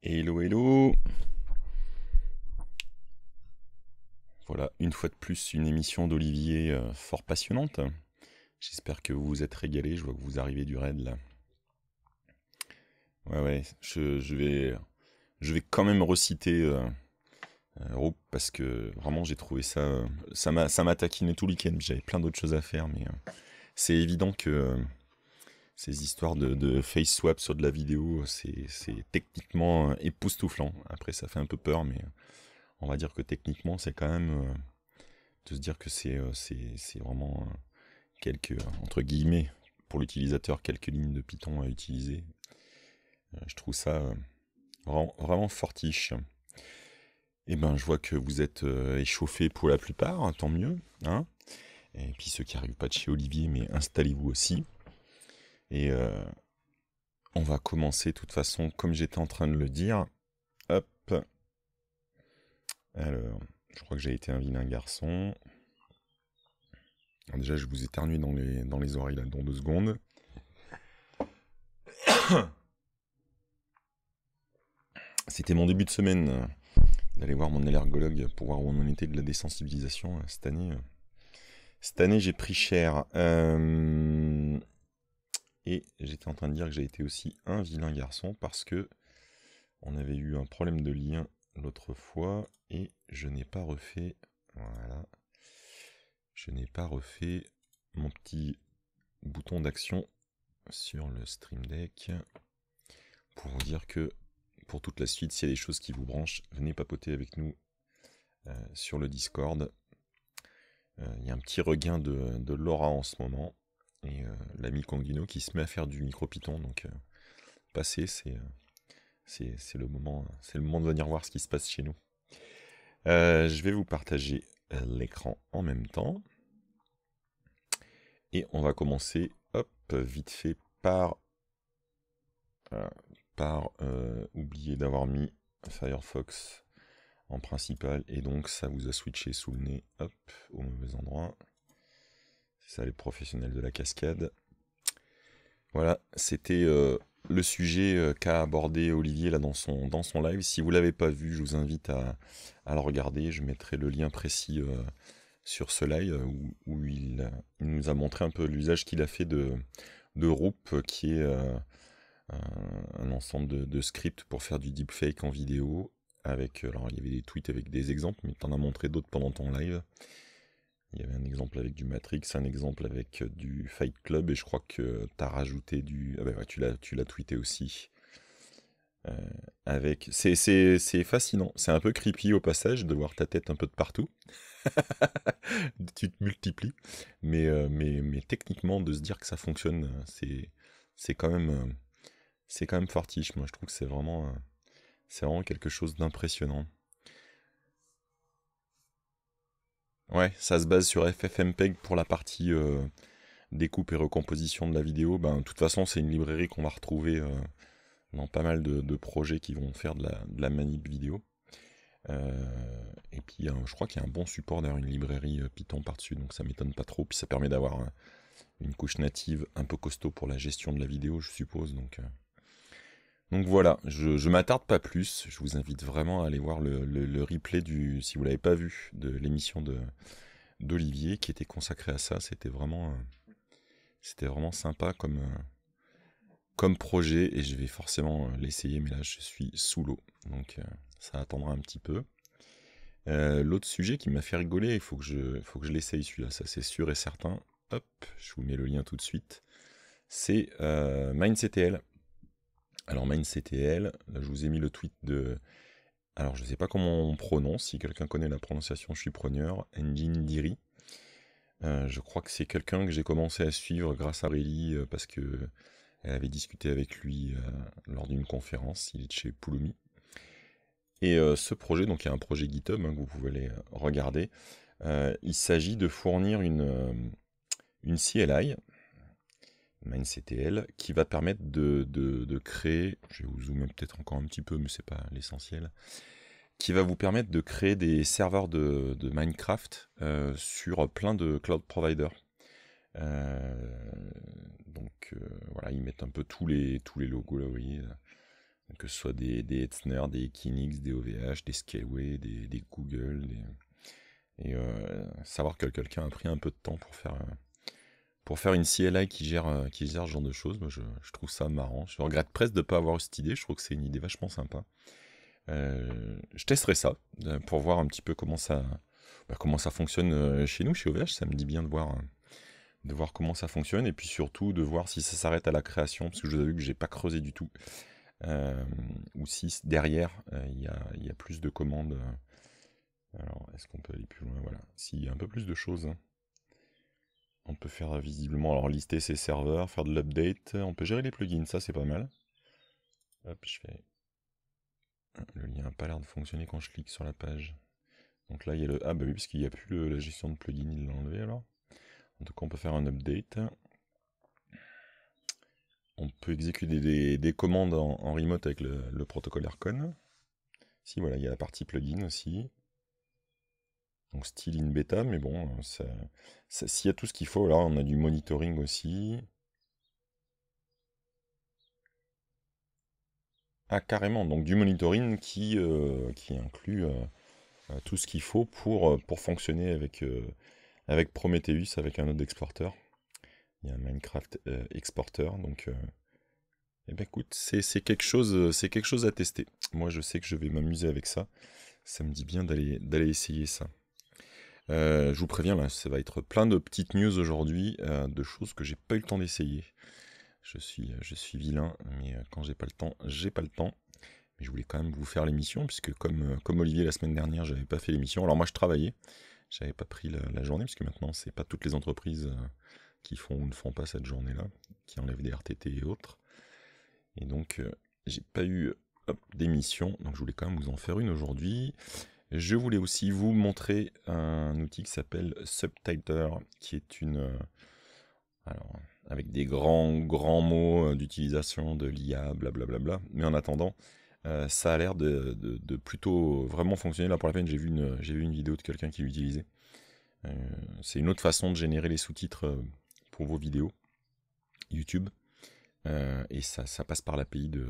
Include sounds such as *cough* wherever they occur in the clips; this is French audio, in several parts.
Hello, hello. Voilà, une fois de plus, une émission d'Olivier euh, fort passionnante. J'espère que vous vous êtes régalé. Je vois que vous arrivez du raid là. Ouais, ouais, je, vais, je vais quand même reciter euh, euh, parce que vraiment j'ai trouvé ça. ça m'a taquiné tout le week-end. J'avais plein d'autres choses à faire, mais c'est évident que ces histoires de, face swap sur de la vidéo, c'est techniquement euh, époustouflant. Après, ça fait un peu peur, mais euh, on va dire que techniquement, c'est quand même euh, de se dire que c'est vraiment quelques, entre guillemets, pour l'utilisateur, quelques lignes de Python à utiliser. je trouve ça vraiment, fortiche. et eh ben, je vois que vous êtes échauffés pour la plupart, hein, tant mieux. Hein et puis ceux qui n'arrivent pas de chez Olivier, mais installez-vous aussi. Et euh, on va commencer de toute façon comme j'étais en train de le dire. Hop. Alors, je crois que j'ai été un vilain garçon. déjà, je vous éternue dans les, dans les oreilles là dans deux secondes. *coughs* C'était mon début de semaine euh, d'aller voir mon allergologue pour voir où on en était de la désensibilisation euh, cette année. Cette année, j'ai pris cher. Et j'étais en train de dire que j'ai été aussi un vilain garçon parce que on avait eu un problème de lien l'autre fois et je n'ai pas refait. Je n'ai pas refait mon petit bouton d'action sur le Stream Deck pour vous dire que pour toute la suite, s'il y a des choses qui vous branchent, venez papoter avec nous euh, sur le Discord. Euh, il y a un petit regain de Laura en ce moment et euh, l'ami Conguino qui se met à faire du micro-python. Donc, euh, passer, euh, c'est c'est le moment c'est le moment de venir voir ce qui se passe chez nous je vais vous partager l'écran en même temps et on va commencer hop vite fait par par oublier d'avoir mis Firefox en principal et donc ça vous a switché sous le nez hop au mauvais endroit ça les professionnels de la cascade. Voilà, c'était euh, le sujet euh, qu'a abordé Olivier là dans son, dans son live. Si vous ne l'avez pas vu, je vous invite à, le regarder. Je mettrai le lien précis euh, sur ce live où, il, nous a montré un peu l'usage qu'il a fait de, de Roop, qui est un ensemble de, scripts pour faire du deepfake en vidéo. Avec, alors il y avait des tweets avec des exemples, mais tu en as montré d'autres pendant ton live. Il y avait un exemple avec du Matrix, un exemple avec euh, du Fight Club, et je crois que tu as rajouté du. Ah bah ouais, tu l'as, tu l'as tweeté aussi. Euh, avec. C'est, c'est, c'est fascinant. C'est un peu creepy au passage de voir ta tête un peu de partout. *laughs* tu te multiplies. Euh, mais, mais, techniquement, de se dire que ça fonctionne, c'est, c'est quand même. C'est quand même fortiche. Moi, je trouve que c'est vraiment. C'est vraiment quelque chose d'impressionnant. Ouais, ça se base sur FFmpeg pour la partie euh, découpe et recomposition de la vidéo. Ben, de toute façon, c'est une librairie qu'on va retrouver euh, dans pas mal de, projets qui vont faire de la, manip vidéo. Euh, et puis, hein, je crois qu'il y a un bon support derrière une librairie Python par-dessus, donc ça m'étonne pas trop. Puis ça permet d'avoir une couche native un peu costaud pour la gestion de la vidéo, je suppose. Donc, donc voilà, je, m'attarde pas plus. Je vous invite vraiment à aller voir le, replay du, si vous l'avez pas vu, de l'émission de d'Olivier qui était consacrée à ça. C'était vraiment, euh, c'était vraiment sympa comme euh, comme projet et je vais forcément euh, l'essayer. Mais là, je suis sous l'eau, donc ça attendra un petit peu. L'autre sujet qui m'a fait rigoler, il faut que je, faut que je l'essaye celui-là, ça c'est sûr et certain. Hop, je vous mets le lien tout de suite. C'est MindCTL alors MainCTL, je vous ai mis le tweet de. Alors je ne sais pas comment on prononce, si quelqu'un connaît la prononciation, je suis preneur. Engine Diri. Euh, je crois que c'est quelqu'un que j'ai commencé à suivre grâce à Riley euh, parce que elle avait discuté avec lui euh, lors d'une conférence. Il est chez Pulumi. Et ce projet, donc il y a un projet GitHub hein, que vous pouvez aller regarder. il s'agit de fournir une, une CLI MineCTL, qui va permettre de, créer, je vais vous zoomer peut-être encore un petit peu, mais c'est pas l'essentiel, qui va vous permettre de créer des serveurs de, Minecraft euh, sur plein de cloud providers. Euh, donc euh, voilà, ils mettent un peu tous les, tous les logos là, vous voyez. que ce soit des, des des Kinix, des OVH, des Scaleway, des, Google. Et savoir que quelqu'un a pris un peu de temps pour faire pour faire une CLI qui gère, euh, qui gère ce genre de choses. Moi, je, trouve ça marrant. Je regrette presque de ne pas avoir eu cette idée. Je trouve que c'est une idée vachement sympa. Euh, je testerai ça euh, pour voir un petit peu comment ça, bah, comment ça fonctionne chez nous, chez OVH. Ça me dit bien de voir, de voir comment ça fonctionne et puis surtout de voir si ça s'arrête à la création, parce que je vous vu que je n'ai pas creusé du tout. ou si derrière, il y, y, a plus de commandes. Alors, est-ce qu'on peut aller plus loin Voilà. S'il y a un peu plus de choses. Hein. On peut faire visiblement, alors lister ses serveurs, faire de l'update, on peut gérer les plugins, ça c'est pas mal. Hop, je fais... Le lien n'a pas l'air de fonctionner quand je clique sur la page. Donc là il y a le... Ah bah oui, parce qu'il n'y a plus la gestion de plugins, il l'a enlevé alors. En tout cas on peut faire un update. On peut exécuter des, commandes en, remote avec le, le protocole Aircon. Si voilà, il y a la partie plugin aussi. Donc style in beta, mais bon, euh, s'il y a tout ce qu'il faut, là on a du monitoring aussi. Ah carrément, donc du monitoring qui, euh, qui inclut euh, tout ce qu'il faut pour, pour fonctionner avec, avec Prometheus, avec un autre exporteur. Il y a un Minecraft exporter, donc eh ben écoute, c'est quelque chose, c'est quelque chose à tester. Moi je sais que je vais m'amuser avec ça. Ça me dit bien d'aller essayer ça. Euh, je vous préviens, là, ça va être plein de petites news aujourd'hui, euh, de choses que j'ai pas eu le temps d'essayer. Je suis, euh, je suis vilain, mais quand j'ai pas le temps, j'ai pas le temps. Mais je voulais quand même vous faire l'émission, puisque comme, comme Olivier la semaine dernière, j'avais pas fait l'émission. Alors moi, je travaillais, j'avais pas pris la, journée, puisque maintenant, c'est pas toutes les entreprises qui font ou ne font pas cette journée-là, qui enlèvent des RTT et autres. Et donc, j'ai pas eu d'émission, donc je voulais quand même vous en faire une aujourd'hui. Je voulais aussi vous montrer un outil qui s'appelle Subtitler, qui est une... Euh, alors, avec des grands, grands mots euh, d'utilisation de l'IA, blablabla. Mais en attendant, euh, ça a l'air de, plutôt vraiment fonctionner. Là, pour la peine, j'ai vu une, vu une vidéo de quelqu'un qui l'utilisait. c'est une autre façon de générer les sous-titres pour vos vidéos YouTube. et ça, ça passe par l'API de,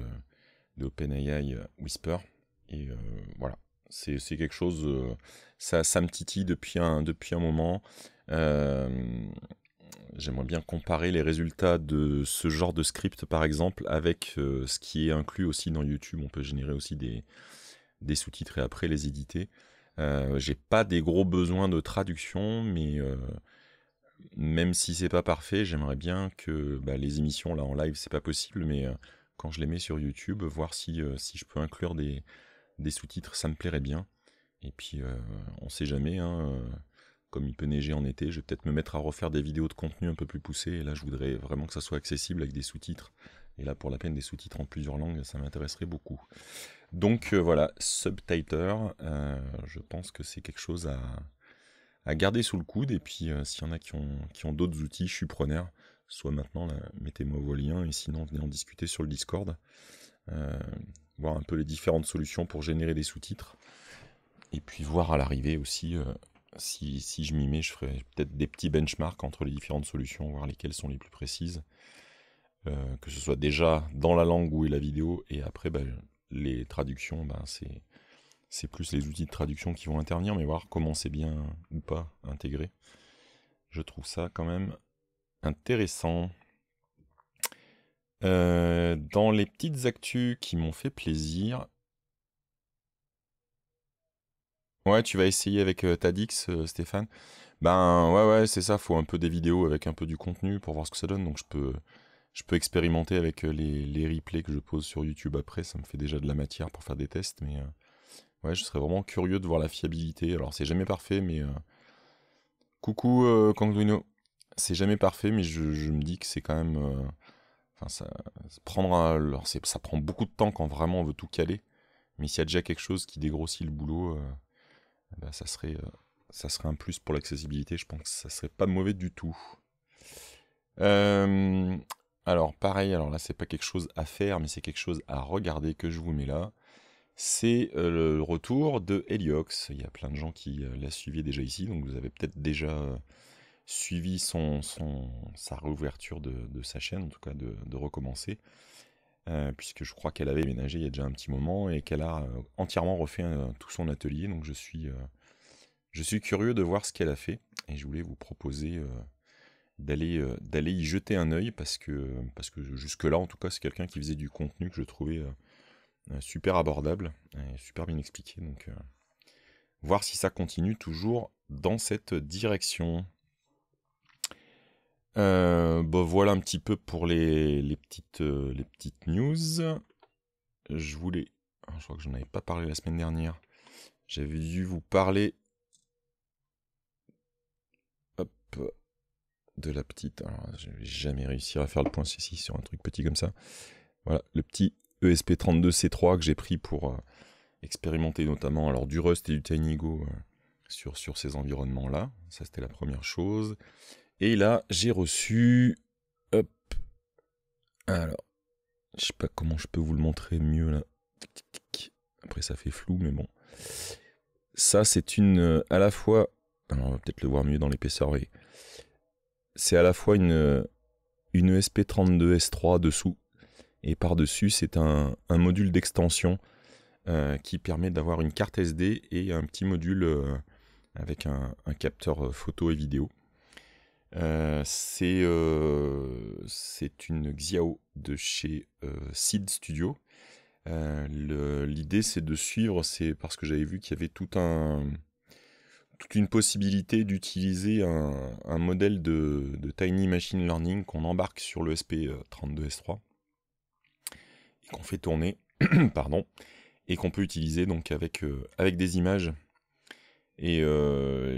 de OpenAI Whisper. Et voilà, c'est quelque chose, euh, ça, ça, me titille depuis un, depuis un moment. Euh, j'aimerais bien comparer les résultats de ce genre de script, par exemple, avec euh, ce qui est inclus aussi dans YouTube. On peut générer aussi des, des sous-titres et après les éditer. J'ai pas des gros besoins de traduction, mais même si c'est pas parfait, j'aimerais bien que bah, les émissions là en live, c'est pas possible, mais quand je les mets sur YouTube, voir si, si je peux inclure des, des sous-titres, ça me plairait bien. Et puis, on euh, on sait jamais, hein, euh, comme il peut neiger en été, je vais peut-être me mettre à refaire des vidéos de contenu un peu plus poussées. Et là, je voudrais vraiment que ça soit accessible avec des sous-titres. Et là, pour la peine, des sous-titres en plusieurs langues, ça m'intéresserait beaucoup. Donc euh, voilà, Subtiter, je pense que c'est quelque chose à, garder sous le coude. Et puis, s'il y en a qui ont, qui ont d'autres outils, je suis preneur. Soit maintenant, mettez-moi vos liens et sinon, venez en discuter sur le Discord voir un peu les différentes solutions pour générer des sous-titres. Et puis voir à l'arrivée aussi, euh, si, si, je m'y mets, je ferai peut-être des petits benchmarks entre les différentes solutions, voir lesquelles sont les plus précises. Euh, que ce soit déjà dans la langue ou est la vidéo, et après bah, les traductions, ben c'est, c'est plus les outils de traduction qui vont intervenir, mais voir comment c'est bien ou pas intégré. Je trouve ça quand même intéressant. Euh, dans les petites actus qui m'ont fait plaisir. Ouais, tu vas essayer avec euh, Tadix, euh, Stéphane. Ben ouais, ouais, c'est ça. Faut un peu des vidéos avec un peu du contenu pour voir ce que ça donne. Donc je peux, je peux expérimenter avec les, les replays que je pose sur YouTube après. Ça me fait déjà de la matière pour faire des tests. Mais ouais, je serais vraiment curieux de voir la fiabilité. Alors c'est jamais parfait, mais coucou Kangduino. C'est jamais parfait, mais je, je me dis que c'est quand même Enfin, ça, alors ça prend beaucoup de temps quand vraiment on veut tout caler. Mais s'il y a déjà quelque chose qui dégrossit le boulot, euh, bah, ça, serait, euh, ça serait un plus pour l'accessibilité. Je pense que ça serait pas mauvais du tout. Euh, alors, pareil, alors là, c'est pas quelque chose à faire, mais c'est quelque chose à regarder que je vous mets là. C'est le retour de Heliox. Il y a plein de gens qui la suivaient déjà ici, donc vous avez peut-être déjà suivi son, son, sa réouverture de, sa chaîne, en tout cas de, recommencer, euh, puisque je crois qu'elle avait ménagé il y a déjà un petit moment et qu'elle a euh, entièrement refait euh, tout son atelier. Donc je suis, je suis curieux de voir ce qu'elle a fait et je voulais vous proposer d'aller d'aller y jeter un œil parce que, parce que jusque-là, en tout cas, c'est quelqu'un qui faisait du contenu que je trouvais super abordable et super bien expliqué. Donc voir si ça continue toujours dans cette direction. Euh, bon, bah, voilà un petit peu pour les, petites, euh, les petites news. Je voulais. Ah, je crois que je n'en avais pas parlé la semaine dernière. J'avais dû vous parler. Hop. De la petite. Alors, je vais jamais réussir à faire le point ceci sur un truc petit comme ça. Voilà, le petit ESP32C3 que j'ai pris pour euh, expérimenter notamment alors, du Rust et du Tinygo sur, sur ces environnements-là. Ça, c'était la première chose. Et là, j'ai reçu... Hop. Alors. Je sais pas comment je peux vous le montrer mieux là. Après, ça fait flou, mais bon. Ça, c'est une... Euh, à la fois... Alors, on va peut-être le voir mieux dans l'épaisseur, C'est à la fois une... Euh, une ESP32S3 dessous. Et par-dessus, c'est un, module d'extension euh, qui permet d'avoir une carte SD et un petit module avec un capteur photo et vidéo. Euh, euh, c'est une Xiao de chez euh, Seed Studio. L'idée, c'est de suivre, c'est parce que j'avais vu qu'il y avait tout un, toute une possibilité d'utiliser un, un, modèle de, de, Tiny Machine Learning qu'on embarque sur le SP32S3 et qu'on fait tourner, *clears throat* pardon, et qu'on peut utiliser donc avec, avec des images. Et,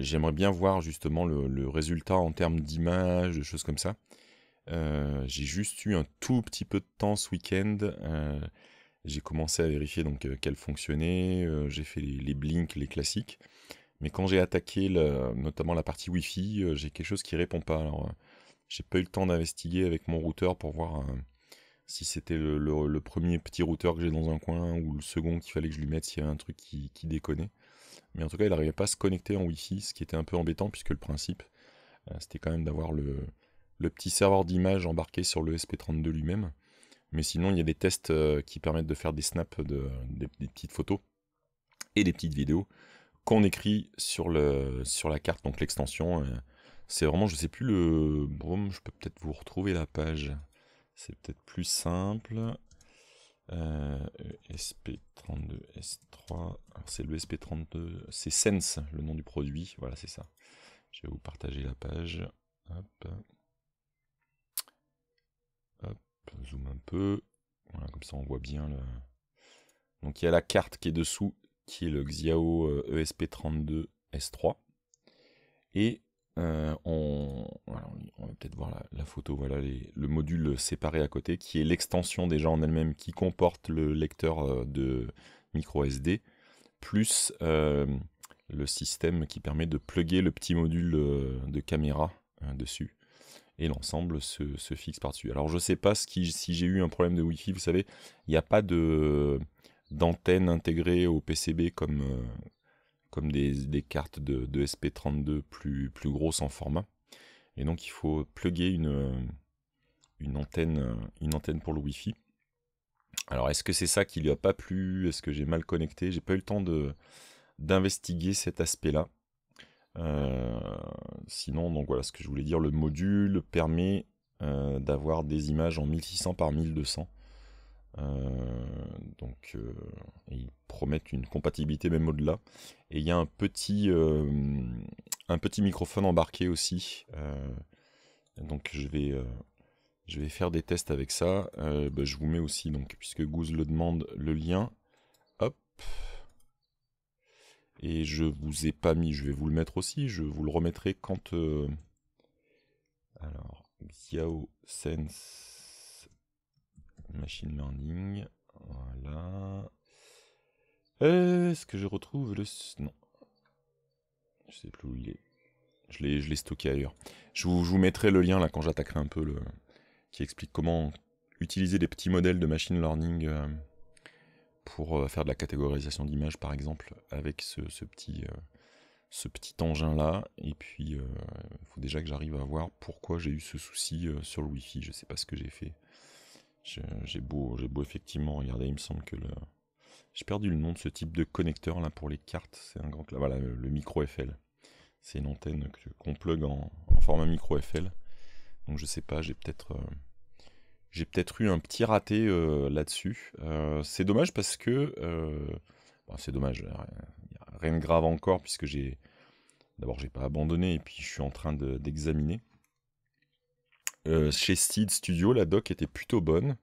j'aimerais bien voir justement le, résultat en termes d'image, de choses comme ça. Euh, j'ai juste eu un tout petit peu de temps ce week-end. Euh, j'ai commencé à vérifier donc euh, qu'elle fonctionnait. j'ai fait les, blinks, les classiques. Mais quand j'ai attaqué notamment la partie Wi-Fi, j'ai quelque chose qui répond pas. Alors, j'ai pas eu le temps d'investiguer avec mon routeur pour voir si c'était le, premier petit routeur que j'ai dans un coin ou le second qu'il fallait que je lui mette s'il y avait un truc qui, qui déconnait. Mais en tout cas, il n'arrivait pas à se connecter en Wi-Fi, ce qui était un peu embêtant puisque le principe, euh, c'était quand même d'avoir le, petit serveur d'image embarqué sur le SP32 lui-même. Mais sinon, il y a des tests euh, qui permettent de faire des snaps, des, petites photos et des petites vidéos qu'on écrit sur, le, sur la carte, donc l'extension. Euh. C'est vraiment, je ne sais plus le. je peux peut-être vous retrouver la page. C'est peut-être plus simple esp euh, SP32S3, c'est le SP32, c'est Sense, le nom du produit, voilà c'est ça. Je vais vous partager la page. Hop. zoom un peu. Voilà, comme ça on voit bien le... Donc il y a la carte qui est dessous, qui est le Xiao ESP32S3. Euh, e Et euh, on, va peut-être voir la, photo, voilà le module séparé à côté, qui est l'extension déjà en elle-même qui comporte le lecteur euh, de micro SD, plus euh, le système qui permet de plugger le petit module de caméra hein, dessus. Et l'ensemble se, fixe par-dessus. Alors je sais pas ce qui, si j'ai eu un problème de Wi-Fi, vous savez, il n'y a pas d'antenne intégrée au PCB comme, comme des, cartes de, SP32 plus, plus grosses en format. Et donc il faut plugger une, une, antenne, une antenne pour le Wi-Fi. Alors est-ce que c'est ça qui lui a pas plu Est-ce que j'ai mal connecté J'ai pas eu le temps d'investiguer cet aspect-là. Euh, sinon, donc voilà ce que je voulais dire, le module permet euh, d'avoir des images en 1600 par 1200 euh, donc, euh, ils promettent une compatibilité même au-delà. Et il y a un petit, euh, un petit microphone embarqué aussi. donc, je vais je vais faire des tests avec ça. Bah, je vous mets aussi, donc, puisque Goose le demande, le lien. Hop. Et je vous ai pas mis, je vais vous le mettre aussi. Je vous le remettrai quand. Alors, Xiao Sense machine learning, voilà. Euh, est-ce que je retrouve le... Non. Je sais plus où il est. Je l'ai stocké ailleurs. Je vous, je vous, mettrai le lien là quand j'attaquerai un peu le... qui explique comment utiliser des petits modèles de machine learning euh, pour euh, faire de la catégorisation d'images par exemple avec ce, petit... ce petit engin là et puis il faut déjà que j'arrive à voir pourquoi j'ai eu ce souci sur le wifi je sais pas ce que j'ai fait j'ai beau, beau effectivement regarder, il me semble que le. J'ai perdu le nom de ce type de connecteur là pour les cartes. C'est un grand. Voilà, le, micro FL. C'est une antenne qu'on plug en, format micro FL. Donc je sais pas, j'ai peut-être. Euh, j'ai peut-être eu un petit raté euh, là-dessus. Euh, c'est dommage parce que. Bah, c'est dommage, rien, de grave encore puisque j'ai. D'abord, j'ai pas abandonné et puis je suis en train d'examiner. Euh, chez Seed Studio, la doc était plutôt bonne.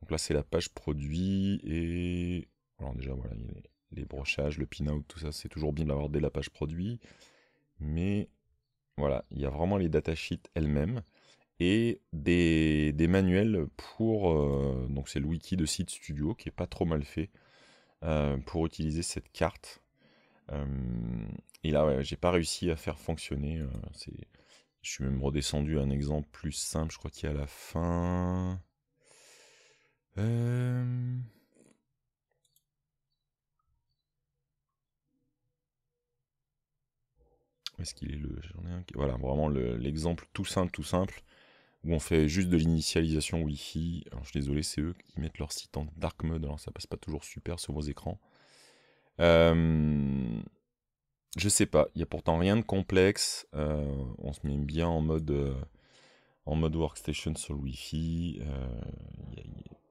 Donc là, c'est la page produit et. Alors, déjà, voilà, les brochages, le pin-out, tout ça, c'est toujours bien de l'avoir dès la page produit. Mais voilà, il y a vraiment les datasheets elles-mêmes et des, manuels pour. Euh, donc, c'est le wiki de Seed Studio qui est pas trop mal fait euh, pour utiliser cette carte. et là, j'ai pas réussi à faire fonctionner. c'est je suis même redescendu à un exemple plus simple, je crois qu'il y a à la fin. Euh, est-ce qu'il est le. J'en ai un. Voilà, vraiment l'exemple tout simple, tout simple, où on fait juste de l'initialisation Wi-Fi. Alors, je suis désolé, c'est eux qui mettent leur site en dark mode, alors ça passe pas toujours super sur vos écrans. Euh, je sais pas, il n'y a pourtant rien de complexe. Euh, on se met bien en mode, euh, en mode workstation sur le Wi-Fi. je euh, ne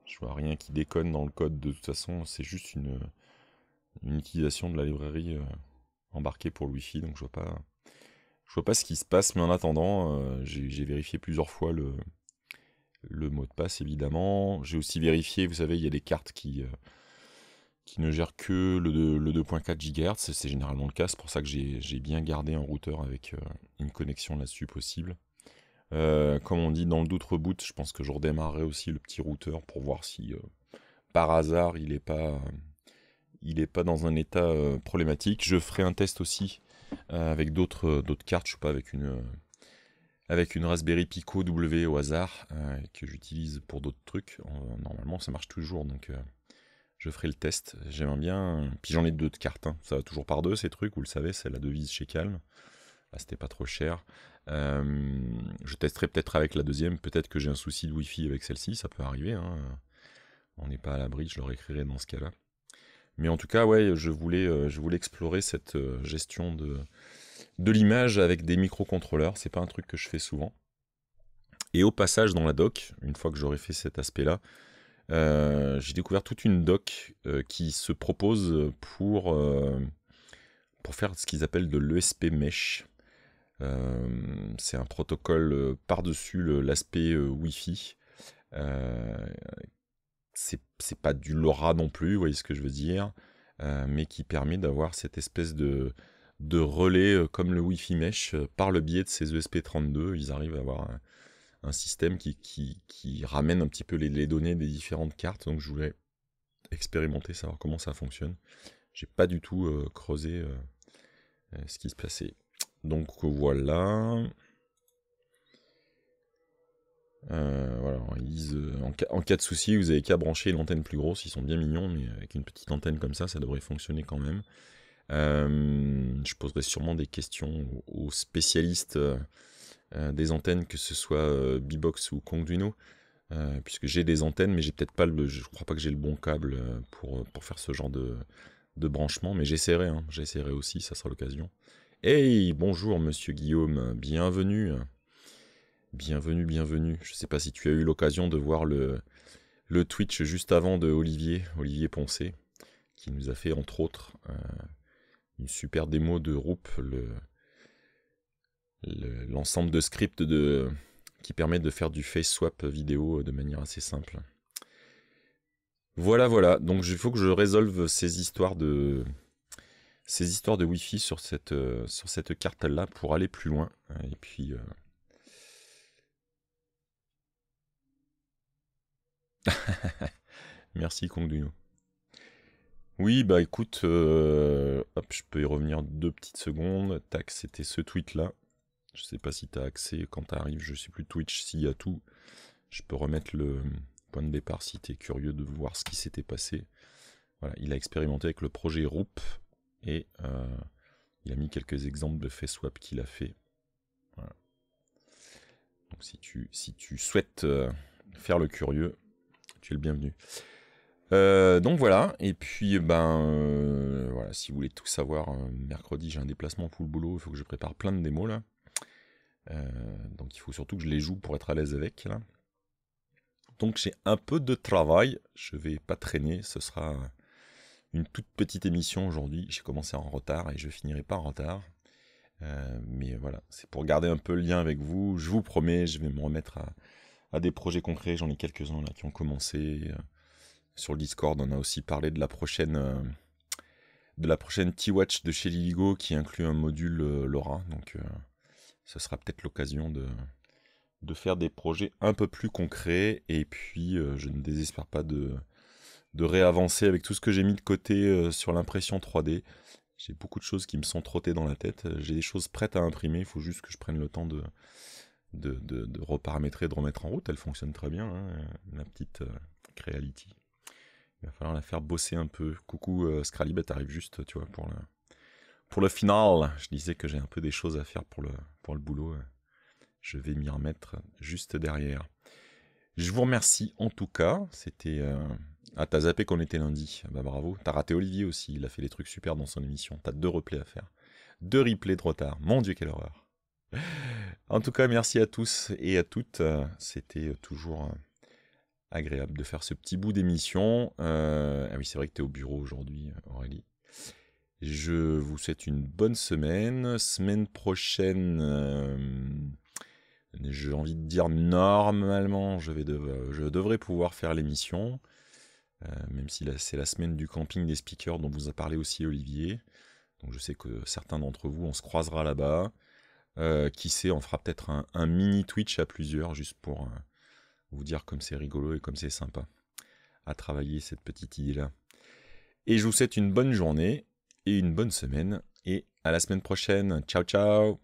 je vois rien qui déconne dans le code. De toute façon, c'est juste une, une, utilisation de la librairie embarquée pour le Wi-Fi. Donc je vois pas, je vois pas ce qui se passe. Mais en attendant, j'ai vérifié plusieurs fois le, le mot de passe évidemment. J'ai aussi vérifié. Vous savez, il y a des cartes qui qui ne gère que le, 2.4 GHz, c'est généralement le cas, c'est pour ça que j'ai bien gardé un routeur avec euh, une connexion là-dessus possible. Euh, comme on dit dans le doute je pense que je redémarrerai aussi le petit routeur pour voir si euh, par hasard il n'est pas, il pas dans un état problématique. Je ferai un test aussi avec d'autres cartes, je ne sais pas, avec une, avec une Raspberry Pico W au hasard que j'utilise pour d'autres trucs. normalement ça marche toujours donc je ferai le test. J'aimerais bien. Puis j'en ai deux de cartes. Hein. Ça va toujours par deux ces trucs. Vous le savez, c'est la devise chez Calm. Là, ah, c'était pas trop cher. Euh, je testerai peut-être avec la deuxième. Peut-être que j'ai un souci de Wi-Fi avec celle-ci. Ça peut arriver. Hein. On n'est pas à l'abri. Je leur écrirai dans ce cas-là. Mais en tout cas, ouais, je voulais, euh, je voulais explorer cette euh, gestion de, de l'image avec des microcontrôleurs. C'est pas un truc que je fais souvent. Et au passage, dans la doc, une fois que j'aurai fait cet aspect-là, euh, j'ai découvert toute une doc euh, qui se propose pour, euh, pour faire ce qu'ils appellent de l'ESP Mesh. c'est un protocole par-dessus l'aspect Wi-Fi. c'est pas du LoRa non plus, vous voyez ce que je veux dire, mais qui permet d'avoir cette espèce de, de relais comme le Wi-Fi Mesh par le biais de ces ESP32. Ils arrivent à avoir un système qui, qui, qui, ramène un petit peu les, données des différentes cartes. Donc je voulais expérimenter, savoir comment ça fonctionne. J'ai pas du tout euh, creusé euh, euh, ce qui se passait. Donc voilà. voilà ils, en, en, cas de souci, vous avez qu'à brancher l'antenne plus grosse. Ils sont bien mignons, mais avec une petite antenne comme ça, ça devrait fonctionner quand même. je poserai sûrement des questions aux spécialistes euh, des antennes, que ce soit euh, B-Box ou Conduino, euh, puisque j'ai des antennes, mais j'ai peut-être pas le, je crois pas que j'ai le bon câble pour, pour faire ce genre de, branchement, mais j'essaierai, hein. j'essaierai aussi, ça sera l'occasion. Hey, bonjour monsieur Guillaume, bienvenue. Bienvenue, bienvenue. Je sais pas si tu as eu l'occasion de voir le, le Twitch juste avant de Olivier, Olivier Poncé, qui nous a fait entre autres une super démo de Roop, le, l'ensemble de scripts de, qui permet de faire du face swap vidéo de manière assez simple. Voilà, voilà. Donc il faut que je résolve ces histoires de ces histoires de wi sur cette, euh, sur cette carte-là pour aller plus loin. Et puis... Euh, *laughs* Merci Kongduno. Oui, bah écoute, euh, Hop, je peux y revenir deux petites secondes. Tac, c'était ce tweet-là. Je sais pas si tu as accès quand tu arrives, je sais plus Twitch s'il y a tout. Je peux remettre le point de départ si tu es curieux de voir ce qui s'était passé. Voilà, il a expérimenté avec le projet Roop et euh, il a mis quelques exemples de face swap qu'il a fait. Donc si tu, si tu souhaites euh, faire le curieux, tu es le bienvenu. Euh, donc voilà, et puis ben voilà, si vous voulez tout savoir, mercredi j'ai un déplacement pour le boulot, il faut que je prépare plein de démos là. Euh, donc il faut surtout que je les joue pour être à l'aise avec. Donc j'ai un peu de travail, je vais pas traîner, ce sera une toute petite émission aujourd'hui. J'ai commencé en retard et je finirai pas en retard. Euh, mais voilà, c'est pour garder un peu le lien avec vous. Je vous promets, je vais me remettre à, des projets concrets. J'en ai quelques-uns là qui ont commencé. Euh, sur le Discord, on a aussi parlé de la prochaine de la prochaine T-Watch de chez Liligo qui inclut un module Laura, LoRa. Donc ce sera peut-être l'occasion de, de faire des projets un peu plus concrets. Et puis, euh, je ne désespère pas de, de réavancer avec tout ce que j'ai mis de côté euh, sur l'impression 3D. J'ai beaucoup de choses qui me sont trottées dans la tête. J'ai des choses prêtes à imprimer. Il faut juste que je prenne le temps de, de, de, de reparamétrer, de remettre en route. Elle fonctionne très bien, hein, la petite euh, Creality. Il va falloir la faire bosser un peu. Coucou Scralib, t'arrives juste, tu vois, pour la pour le final, je disais que j'ai un peu des choses à faire pour le, pour le boulot. Je vais m'y remettre juste derrière. Je vous remercie en tout cas. C'était. à euh, Ah, t'as zappé qu'on était lundi. Ah bah bravo. T'as raté Olivier aussi. Il a fait des trucs super dans son émission. T'as deux replays à faire. Deux replays de retard. Mon Dieu, quelle horreur. En tout cas, merci à tous et à toutes. C'était toujours euh, agréable de faire ce petit bout d'émission. Euh, ah oui, c'est vrai que t'es au bureau aujourd'hui, Aurélie. Je vous souhaite une bonne semaine. Semaine prochaine, euh, j'ai envie de dire normalement, je, vais je devrais pouvoir faire l'émission. Euh, même si c'est la semaine du camping des speakers dont vous a parlé aussi Olivier. Donc je sais que certains d'entre vous, on se croisera là-bas. Euh, qui sait, on fera peut-être un, un, mini Twitch à plusieurs, juste pour vous dire comme c'est rigolo et comme c'est sympa à travailler cette petite idée-là. Et je vous souhaite une bonne journée et une bonne semaine. Et à la semaine prochaine. Ciao, ciao